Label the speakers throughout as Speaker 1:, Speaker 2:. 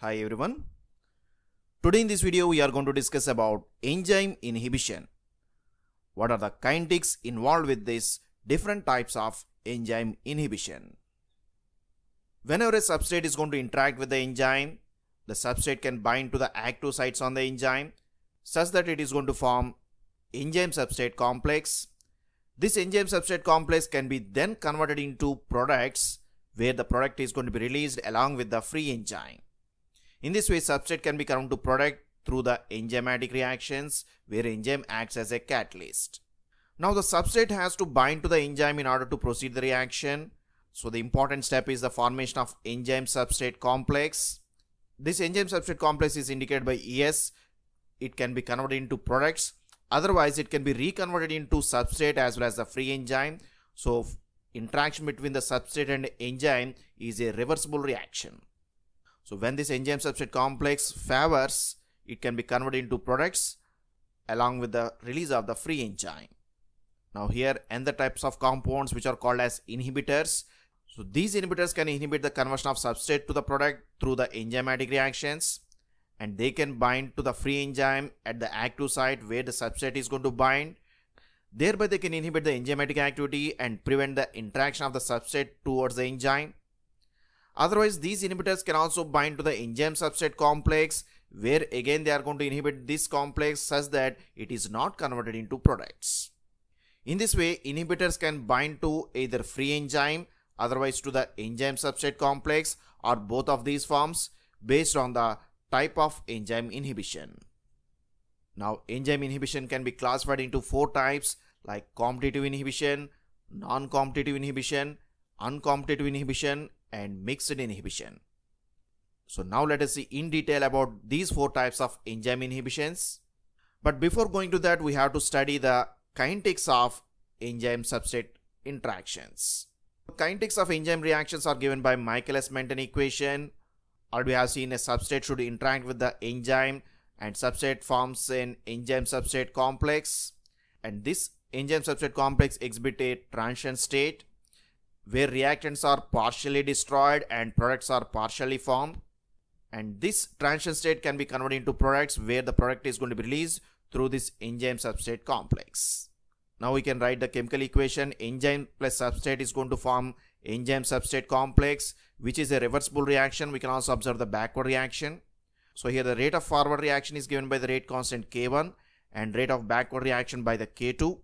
Speaker 1: Hi everyone. Today in this video we are going to discuss about enzyme inhibition. What are the kinetics involved with these different types of enzyme inhibition? Whenever a substrate is going to interact with the enzyme, the substrate can bind to the active sites on the enzyme such that it is going to form enzyme substrate complex. This enzyme substrate complex can be then converted into products where the product is going to be released along with the free enzyme. In this way, substrate can be converted to product through the enzymatic reactions where enzyme acts as a catalyst. Now the substrate has to bind to the enzyme in order to proceed the reaction. So the important step is the formation of enzyme substrate complex. This enzyme substrate complex is indicated by ES. It can be converted into products. Otherwise, it can be reconverted into substrate as well as the free enzyme. So interaction between the substrate and enzyme is a reversible reaction. So when this enzyme substrate complex favors, it can be converted into products along with the release of the free enzyme. Now here and the types of compounds which are called as inhibitors. So these inhibitors can inhibit the conversion of substrate to the product through the enzymatic reactions and they can bind to the free enzyme at the active site where the substrate is going to bind. Thereby they can inhibit the enzymatic activity and prevent the interaction of the substrate towards the enzyme. Otherwise, these inhibitors can also bind to the enzyme substrate complex where again they are going to inhibit this complex such that it is not converted into products. In this way, inhibitors can bind to either free enzyme, otherwise to the enzyme substrate complex or both of these forms based on the type of enzyme inhibition. Now, enzyme inhibition can be classified into four types like competitive inhibition, non-competitive inhibition, uncompetitive inhibition and mixed inhibition. So now let us see in detail about these four types of enzyme inhibitions. But before going to that, we have to study the kinetics of enzyme substrate interactions. kinetics of enzyme reactions are given by Michaelis-Menten equation. Or we have seen a substrate should interact with the enzyme and substrate forms an enzyme substrate complex and this enzyme substrate complex exhibit a transient state where reactants are partially destroyed and products are partially formed. And this transition state can be converted into products where the product is going to be released through this enzyme substrate complex. Now we can write the chemical equation enzyme plus substrate is going to form enzyme substrate complex which is a reversible reaction. We can also observe the backward reaction. So here the rate of forward reaction is given by the rate constant K1 and rate of backward reaction by the K2.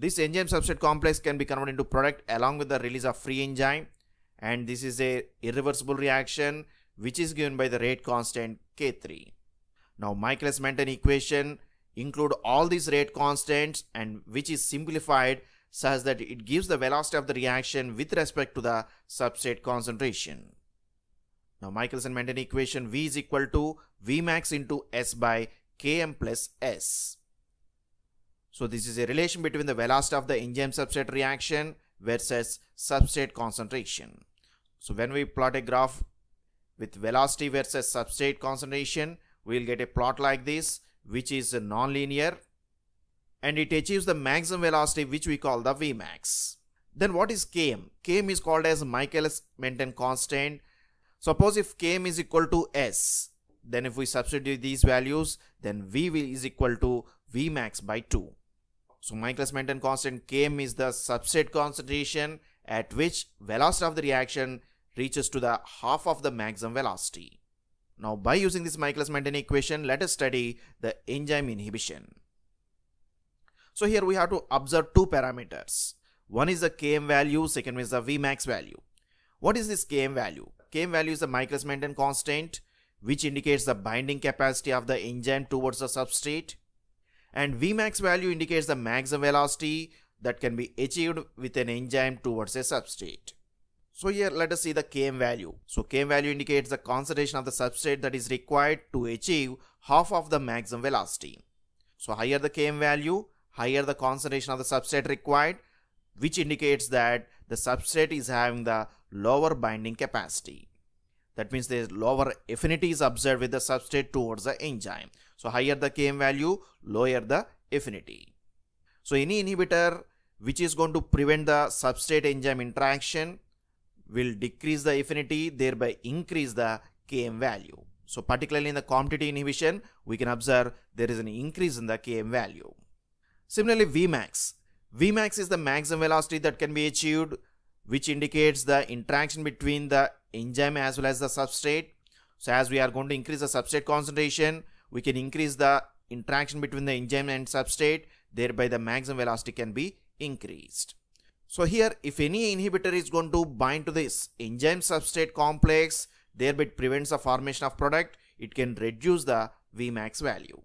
Speaker 1: This enzyme substrate complex can be converted into product along with the release of free enzyme and this is a irreversible reaction which is given by the rate constant K3. Now Michaelis-Menten equation include all these rate constants and which is simplified such that it gives the velocity of the reaction with respect to the substrate concentration. Now Michelson-Menten equation V is equal to Vmax into S by Km plus S. So this is a relation between the velocity of the enzyme substrate reaction versus substrate concentration. So when we plot a graph with velocity versus substrate concentration, we'll get a plot like this, which is nonlinear and it achieves the maximum velocity, which we call the Vmax. Then what is Km? Km is called as Michaelis-Menten constant. Suppose if Km is equal to S, then if we substitute these values, then V is equal to Vmax by 2. So Michaelis-Menten constant Km is the substrate concentration at which velocity of the reaction reaches to the half of the maximum velocity. Now by using this Michaelis-Menten equation, let us study the enzyme inhibition. So here we have to observe two parameters. One is the Km value, second is the Vmax value. What is this Km value? Km value is the Michaelis-Menten constant which indicates the binding capacity of the enzyme towards the substrate and Vmax value indicates the maximum velocity that can be achieved with an enzyme towards a substrate. So here let us see the Km value. So Km value indicates the concentration of the substrate that is required to achieve half of the maximum velocity. So higher the Km value, higher the concentration of the substrate required, which indicates that the substrate is having the lower binding capacity. That means the lower affinity is observed with the substrate towards the enzyme. So higher the Km value, lower the affinity. So any inhibitor which is going to prevent the substrate enzyme interaction will decrease the affinity, thereby increase the Km value. So particularly in the competitive inhibition, we can observe there is an increase in the Km value. Similarly, Vmax. Vmax is the maximum velocity that can be achieved which indicates the interaction between the enzyme as well as the substrate. So as we are going to increase the substrate concentration, we can increase the interaction between the enzyme and substrate, thereby the maximum velocity can be increased. So here, if any inhibitor is going to bind to this enzyme substrate complex, thereby it prevents the formation of product, it can reduce the Vmax value.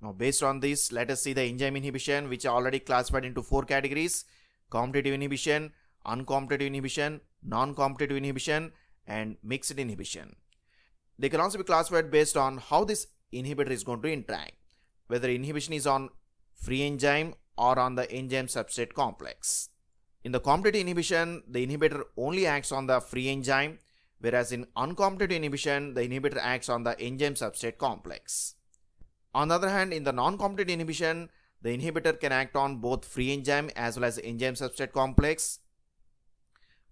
Speaker 1: Now based on this, let us see the enzyme inhibition which are already classified into four categories. Competitive inhibition, uncompetitive inhibition, non-competitive inhibition, and mixed inhibition. They can also be classified based on how this inhibitor is going to interact, whether inhibition is on free enzyme or on the enzyme substrate complex. In the competitive inhibition, the inhibitor only acts on the free enzyme, whereas in uncompetitive inhibition, the inhibitor acts on the enzyme substrate complex. On the other hand, in the non-competitive inhibition, the inhibitor can act on both free enzyme as well as enzyme substrate complex,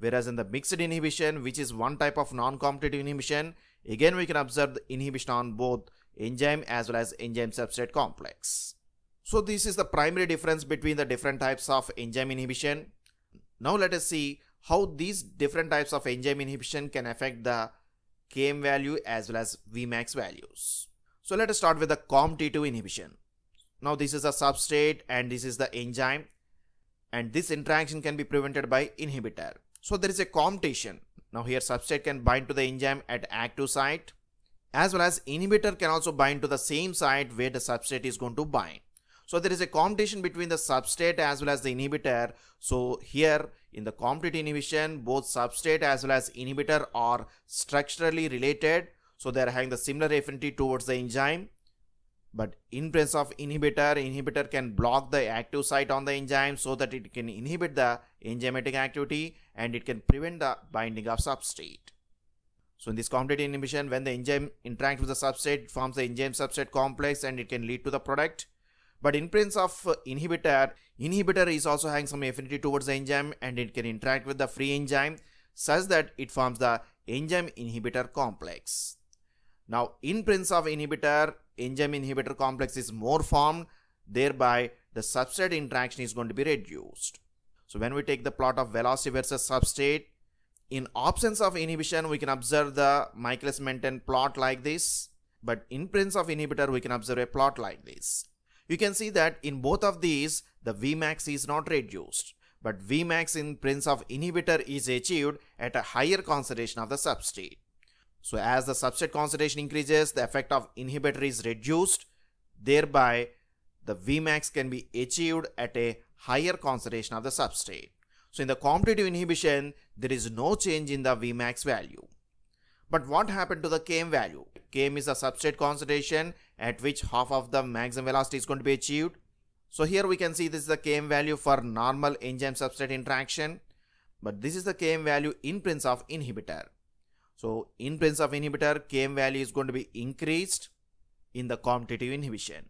Speaker 1: Whereas in the mixed inhibition, which is one type of non-competitive inhibition, again we can observe the inhibition on both enzyme as well as enzyme substrate complex. So this is the primary difference between the different types of enzyme inhibition. Now let us see how these different types of enzyme inhibition can affect the Km value as well as Vmax values. So let us start with the COMT2 inhibition. Now this is a substrate and this is the enzyme and this interaction can be prevented by inhibitor. So there is a commutation. Now here substrate can bind to the enzyme at active site as well as inhibitor can also bind to the same site where the substrate is going to bind. So there is a competition between the substrate as well as the inhibitor. So here in the complete inhibition, both substrate as well as inhibitor are structurally related. So they are having the similar affinity towards the enzyme. But in presence of inhibitor, inhibitor can block the active site on the enzyme so that it can inhibit the enzymatic activity and it can prevent the binding of substrate. So in this complete inhibition, when the enzyme interacts with the substrate, it forms the enzyme substrate complex and it can lead to the product. But in presence of uh, inhibitor, inhibitor is also having some affinity towards the enzyme and it can interact with the free enzyme such that it forms the enzyme inhibitor complex. Now in presence of inhibitor, enzyme inhibitor complex is more formed, thereby the substrate interaction is going to be reduced. So when we take the plot of velocity versus substrate, in absence of inhibition, we can observe the Michaelis-Menten plot like this. But in presence of inhibitor, we can observe a plot like this. You can see that in both of these, the Vmax is not reduced. But Vmax in presence of inhibitor is achieved at a higher concentration of the substrate. So as the substrate concentration increases, the effect of inhibitor is reduced. Thereby, the Vmax can be achieved at a higher concentration of the substrate. So in the competitive inhibition, there is no change in the Vmax value. But what happened to the Km value? Km is the substrate concentration at which half of the maximum velocity is going to be achieved. So here we can see this is the Km value for normal enzyme substrate interaction. But this is the Km value in presence of inhibitor. So in presence of inhibitor, KM value is going to be increased in the competitive inhibition.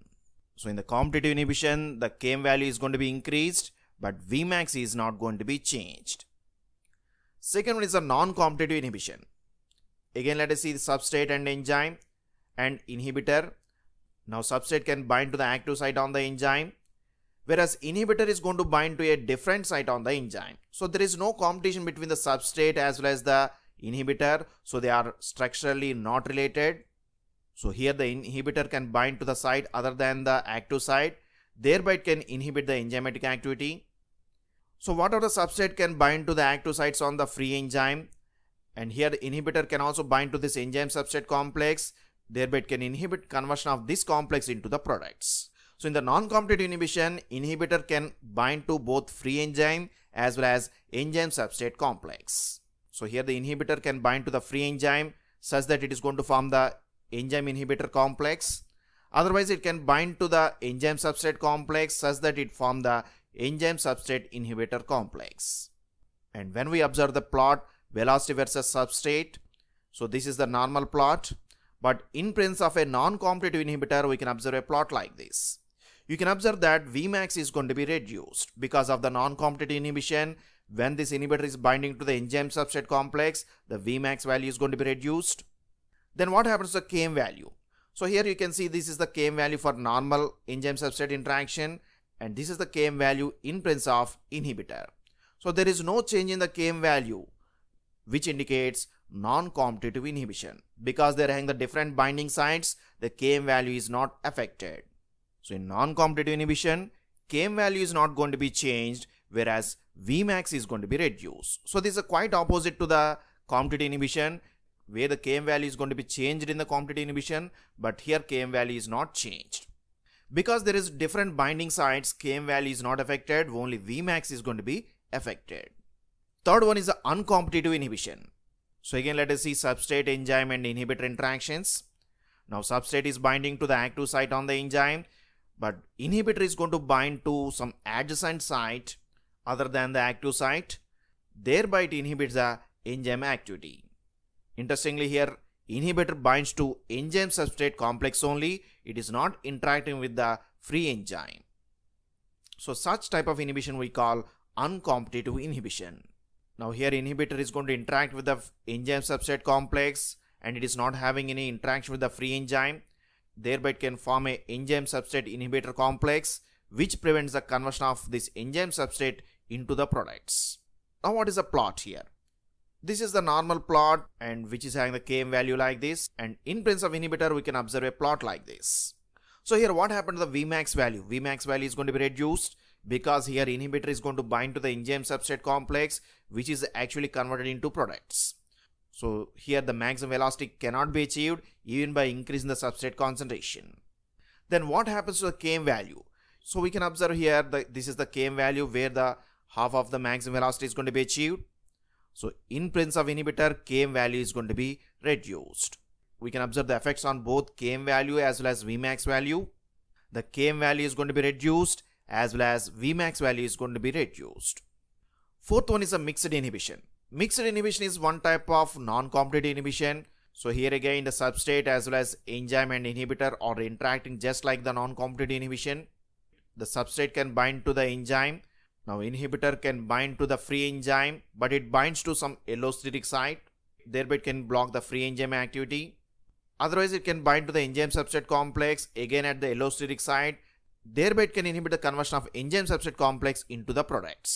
Speaker 1: So in the competitive inhibition, the KM value is going to be increased, but Vmax is not going to be changed. Second one is the non-competitive inhibition. Again, let us see the substrate and enzyme and inhibitor. Now substrate can bind to the active site on the enzyme, whereas inhibitor is going to bind to a different site on the enzyme. So there is no competition between the substrate as well as the inhibitor so they are structurally not related so here the inhibitor can bind to the site other than the active site thereby it can inhibit the enzymatic activity so what are the substrate can bind to the active sites on the free enzyme and here the inhibitor can also bind to this enzyme substrate complex thereby it can inhibit conversion of this complex into the products so in the non-competitive inhibition, inhibitor can bind to both free enzyme as well as enzyme substrate complex. So here the inhibitor can bind to the free enzyme such that it is going to form the enzyme inhibitor complex. Otherwise, it can bind to the enzyme substrate complex such that it form the enzyme substrate inhibitor complex. And when we observe the plot velocity versus substrate, so this is the normal plot. But in presence of a non-competitive inhibitor, we can observe a plot like this. You can observe that Vmax is going to be reduced because of the non-competitive inhibition. When this inhibitor is binding to the enzyme substrate complex, the Vmax value is going to be reduced. Then what happens to the Km value? So here you can see this is the Km value for normal enzyme substrate interaction and this is the Km value in presence of inhibitor. So there is no change in the Km value which indicates non-competitive inhibition. Because they are having the different binding sites, the Km value is not affected. So in non-competitive inhibition, Km value is not going to be changed whereas Vmax is going to be reduced. So this is quite opposite to the competitive inhibition where the Km value is going to be changed in the competitive inhibition, but here Km value is not changed. Because there is different binding sites, Km value is not affected, only Vmax is going to be affected. Third one is the uncompetitive inhibition. So again, let us see substrate enzyme and inhibitor interactions. Now substrate is binding to the active site on the enzyme, but inhibitor is going to bind to some adjacent site other than the active site, thereby it inhibits the enzyme activity. Interestingly here, inhibitor binds to enzyme substrate complex only, it is not interacting with the free enzyme. So such type of inhibition we call uncompetitive inhibition. Now here inhibitor is going to interact with the enzyme substrate complex and it is not having any interaction with the free enzyme. Thereby it can form a enzyme substrate inhibitor complex which prevents the conversion of this enzyme substrate into the products. Now what is the plot here? This is the normal plot and which is having the KM value like this and in Prince of Inhibitor we can observe a plot like this. So here what happened to the Vmax value? Vmax value is going to be reduced because here inhibitor is going to bind to the enzyme substrate complex which is actually converted into products. So here the maximum velocity cannot be achieved even by increasing the substrate concentration. Then what happens to the Km value? So we can observe here that this is the Km value where the half of the maximum velocity is going to be achieved. So in presence of inhibitor, Km value is going to be reduced. We can observe the effects on both Km value as well as Vmax value. The Km value is going to be reduced as well as Vmax value is going to be reduced. Fourth one is a mixed inhibition. Mixed inhibition is one type of non-competitive inhibition. So here again the substrate as well as enzyme and inhibitor are interacting just like the non-competitive inhibition. The substrate can bind to the enzyme now inhibitor can bind to the free enzyme, but it binds to some allosteric site. Thereby it can block the free enzyme activity. Otherwise it can bind to the enzyme substrate complex again at the allosteric site. Thereby it can inhibit the conversion of enzyme substrate complex into the products.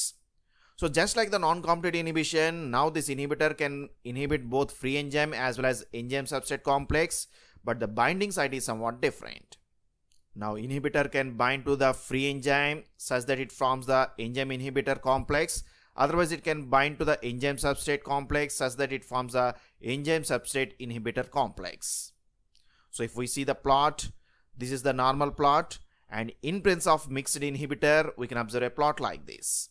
Speaker 1: So just like the non-competitive inhibition, now this inhibitor can inhibit both free enzyme as well as enzyme substrate complex, but the binding site is somewhat different. Now inhibitor can bind to the free enzyme such that it forms the enzyme inhibitor complex. Otherwise it can bind to the enzyme substrate complex such that it forms the enzyme substrate inhibitor complex. So if we see the plot, this is the normal plot and in presence of mixed inhibitor, we can observe a plot like this.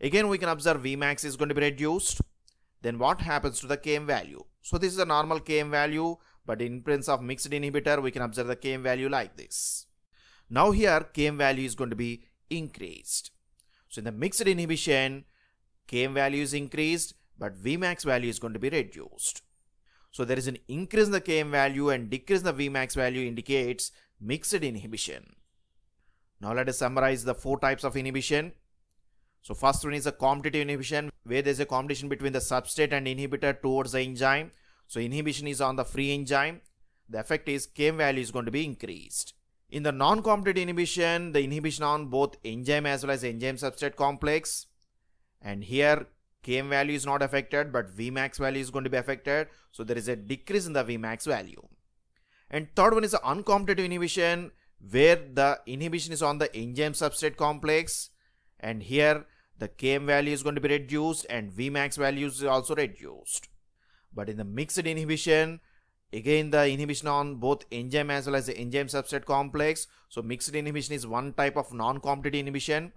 Speaker 1: Again, we can observe Vmax is going to be reduced. Then what happens to the Km value? So this is the normal Km value, but in presence of mixed inhibitor, we can observe the Km value like this. Now here KM value is going to be increased. So in the mixed inhibition, KM value is increased, but Vmax value is going to be reduced. So there is an increase in the Km value and decrease in the Vmax value indicates mixed inhibition. Now let us summarize the four types of inhibition. So first one is a competitive inhibition where there is a competition between the substrate and inhibitor towards the enzyme. So inhibition is on the free enzyme. The effect is Km value is going to be increased. In the non-competitive inhibition, the inhibition on both enzyme as well as enzyme substrate complex. And here Km value is not affected, but Vmax value is going to be affected. So there is a decrease in the Vmax value. And third one is the uncompetitive inhibition, where the inhibition is on the enzyme substrate complex. And here the Km value is going to be reduced and Vmax value is also reduced. But in the mixed inhibition, Again, the inhibition on both enzyme as well as the enzyme substrate complex. So mixed inhibition is one type of non-competitive inhibition.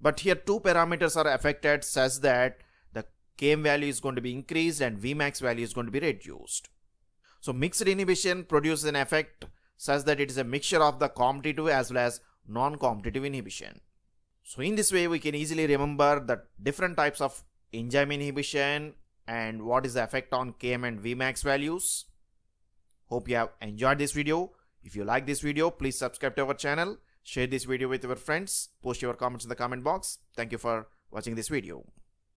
Speaker 1: But here two parameters are affected such that the Km value is going to be increased and Vmax value is going to be reduced. So mixed inhibition produces an effect such that it is a mixture of the competitive as well as non-competitive inhibition. So in this way, we can easily remember the different types of enzyme inhibition and what is the effect on Km and Vmax values. Hope you have enjoyed this video. If you like this video, please subscribe to our channel. Share this video with your friends. Post your comments in the comment box. Thank you for watching this video.